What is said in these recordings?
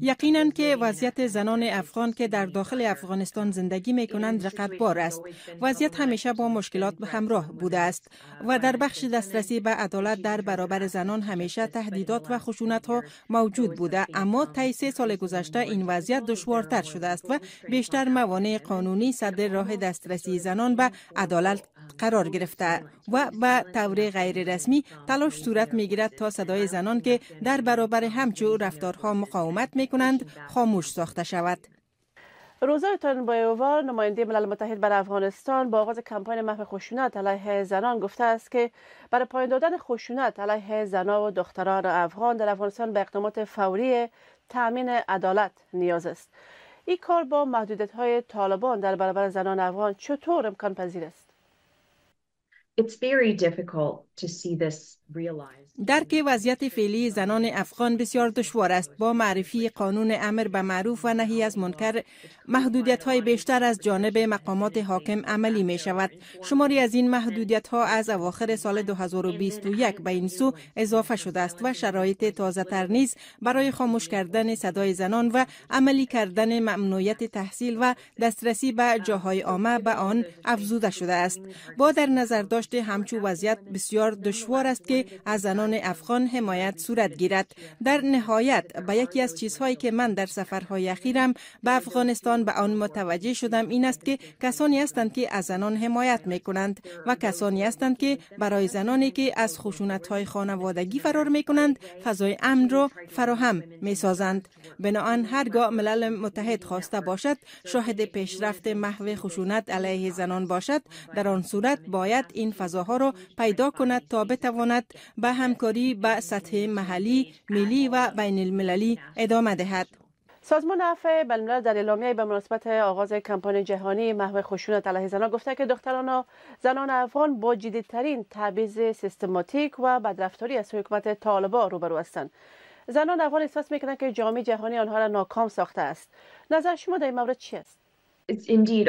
یقینا که وضعیت زنان افغان که در داخل افغانستان زندگی می کنند بار است. وضعیت همیشه با مشکلات به همراه بوده است و در بخش دسترسی به عدالت در برابر زنان همیشه تهدیدات و خشونت ها موجود بوده اما طی سه سال گذشته این وضعیت دشوارتر شده است و بیشتر موانع قانونی صدر راه دسترسی زنان به عدالت قرار گرفته و به طور غیر رسمی تلاش صورت می گیرد تا صدای زنان که در برابر همچو رفتارها مقاومت می کنند خاموش ساخته شود. روزا تانبایووا نماینده ملل متحد بر افغانستان با آغاز کمپاین محو خشونت علیه زنان گفته است که برای پایان دادن خشونت علیه زنان و دختران افغان در افغانستان به اقدامات فوری تامین عدالت نیاز است این کار با محدودیت های طالبان در برابر زنان افغان چطور امکان پذیر است it's very difficult to see this درک وضعیت فعلی زنان افغان بسیار دشوار است با معرفی قانون امر به معروف و نهی از منکر محدودیت های بیشتر از جانب مقامات حاکم عملی می شود شماری از این محدودیت ها از اواخر سال 2021 به این سو اضافه شده است و شرایط تازه تر نیز برای خاموش کردن صدای زنان و عملی کردن ممنوعیت تحصیل و دسترسی به جاهای عامه به آن افزوده شده است با در نظر داشت همچو وضعیت بسیار دشوار است که از زنان افغان حمایت صورت گیرد در نهایت به یکی از چیزهایی که من در سفرهای اخیرم به افغانستان به آن متوجه شدم این است که کسانی هستند که از زنان حمایت می کنند و کسانی هستند که برای زنانی که از خشونت‌های خانوادگی فرار می کنند فضای امن را فراهم می سازند هرگاه ملل متحد خواسته باشد شاهد پیشرفت محو خشونت علیه زنان باشد در آن صورت باید این فضاها را پیدا کند تا بتواند دهد به همکاری به سطح محلی، ملی و بین المللی ادامه دهد. سازمان عفو بینالملل در اعلامیه به مناسبت آغاز کمپان جهانی محو خشونت علیه زنان گفته که دختران و زنان افغان با جدیدترین تبعیض سیستماتیک و بدرفتاری از حکومت طالبا روبرو هستند زنان افغان احساس میکنند که جامعه جهانی آنها را ناکام ساخته است نظر شما در این مورد چی است indeed,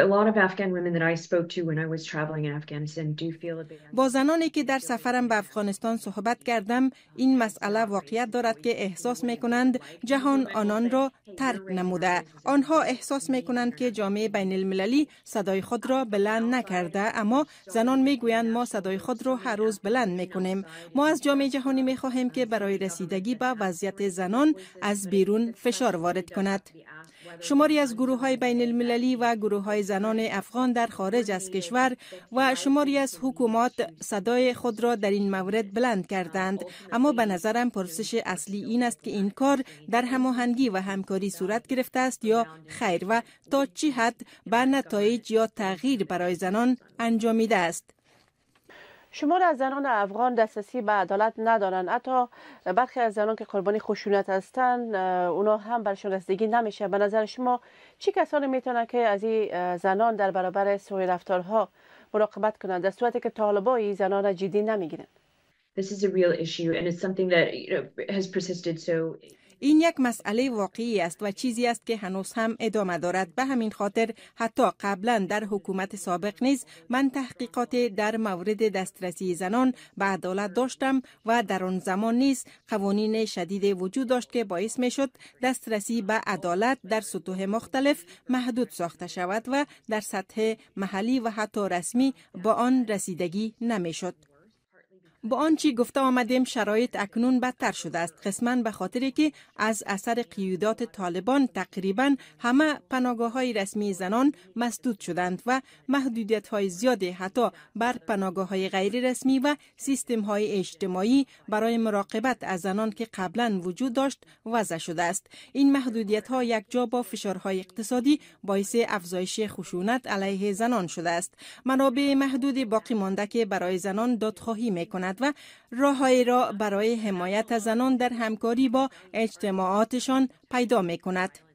با زنانی که در سفرم به افغانستان صحبت کردم این مسئله واقعیت دارد که احساس میکنند جهان آنان را ترک نموده آنها احساس می که جامعه بین المللی صدای خود را بلند نکرده اما زنان می ما صدای خود را هر روز بلند می ما از جامعه جهانی میخواهیم که برای رسیدگی به وضعیت زنان از بیرون فشار وارد کند شماری از گروه های بین المللی و گروه های زنان افغان در خارج از کشور و شماری از حکومات صدای خود را در این مورد بلند کردند اما به نظرم پرسش اصلی این است که این کار در هماهنگی و همکاری صورت گرفته است یا خیر و تا چی حد به نتایج یا تغییر برای زنان انجامیده است شمار از زنان افغان دسترسی به عدالت ندارند حتی برخی از زنان که قربانی خشونت هستند اونا هم برشون رسیدگی نمیشه به نظر شما چه کسانی میتونن که از این زنان در برابر سوی رفتارها مراقبت کنند در صورتی که طالبایی زنان را جدی نمیگیرند This این یک مسئله واقعی است و چیزی است که هنوز هم ادامه دارد به همین خاطر حتی قبلا در حکومت سابق نیز من تحقیقات در مورد دسترسی زنان به عدالت داشتم و در آن زمان نیز قوانین شدید وجود داشت که باعث می شد دسترسی به عدالت در سطوح مختلف محدود ساخته شود و در سطح محلی و حتی رسمی با آن رسیدگی نمی شد. با آنچه گفته آمدیم شرایط اکنون بدتر شده است قسمان به خاطر که از اثر قیودات طالبان تقریبا همه پناگاه های رسمی زنان مسدود شدند و محدودیت های زیادی حتی بر پناگاه های غیر رسمی و سیستم های اجتماعی برای مراقبت از زنان که قبلا وجود داشت وضع شده است این محدودیت ها یک جا با فشارهای اقتصادی باعث افزایش خشونت علیه زنان شده است منابع محدود باقی مانده که برای زنان دادخواهی میکنند کند و راههایی را برای حمایت زنان در همکاری با اجتماعاتشان پیدا می کند.